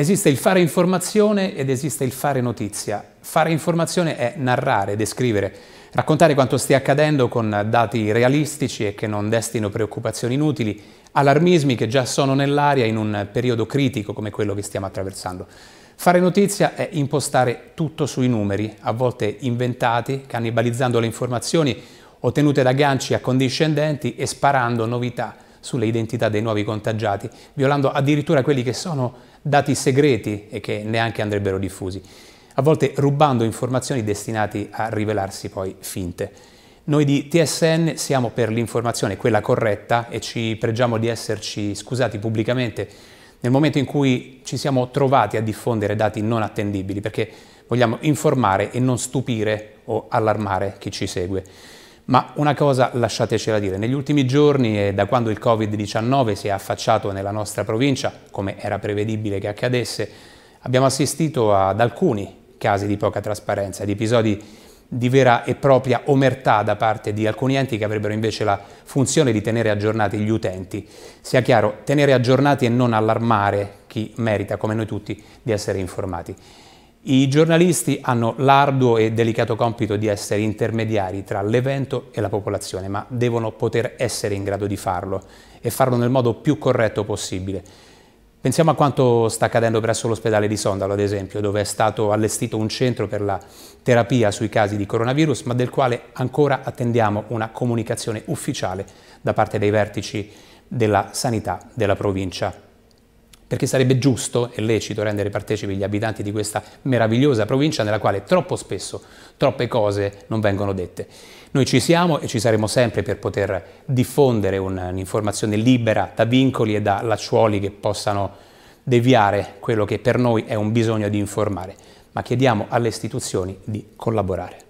Esiste il fare informazione ed esiste il fare notizia. Fare informazione è narrare, descrivere, raccontare quanto stia accadendo con dati realistici e che non destino preoccupazioni inutili, allarmismi che già sono nell'aria in un periodo critico come quello che stiamo attraversando. Fare notizia è impostare tutto sui numeri, a volte inventati, cannibalizzando le informazioni ottenute da ganci accondiscendenti e sparando novità sulle identità dei nuovi contagiati, violando addirittura quelli che sono dati segreti e che neanche andrebbero diffusi, a volte rubando informazioni destinate a rivelarsi poi finte. Noi di TSN siamo per l'informazione, quella corretta, e ci pregiamo di esserci scusati pubblicamente nel momento in cui ci siamo trovati a diffondere dati non attendibili, perché vogliamo informare e non stupire o allarmare chi ci segue. Ma una cosa lasciatecela dire, negli ultimi giorni e da quando il Covid-19 si è affacciato nella nostra provincia, come era prevedibile che accadesse, abbiamo assistito ad alcuni casi di poca trasparenza, di episodi di vera e propria omertà da parte di alcuni enti che avrebbero invece la funzione di tenere aggiornati gli utenti. Sia chiaro, tenere aggiornati e non allarmare chi merita, come noi tutti, di essere informati. I giornalisti hanno l'arduo e delicato compito di essere intermediari tra l'evento e la popolazione, ma devono poter essere in grado di farlo e farlo nel modo più corretto possibile. Pensiamo a quanto sta accadendo presso l'ospedale di Sondalo, ad esempio, dove è stato allestito un centro per la terapia sui casi di coronavirus, ma del quale ancora attendiamo una comunicazione ufficiale da parte dei vertici della sanità della provincia perché sarebbe giusto e lecito rendere partecipi gli abitanti di questa meravigliosa provincia nella quale troppo spesso troppe cose non vengono dette. Noi ci siamo e ci saremo sempre per poter diffondere un'informazione libera da vincoli e da lacciuoli che possano deviare quello che per noi è un bisogno di informare, ma chiediamo alle istituzioni di collaborare.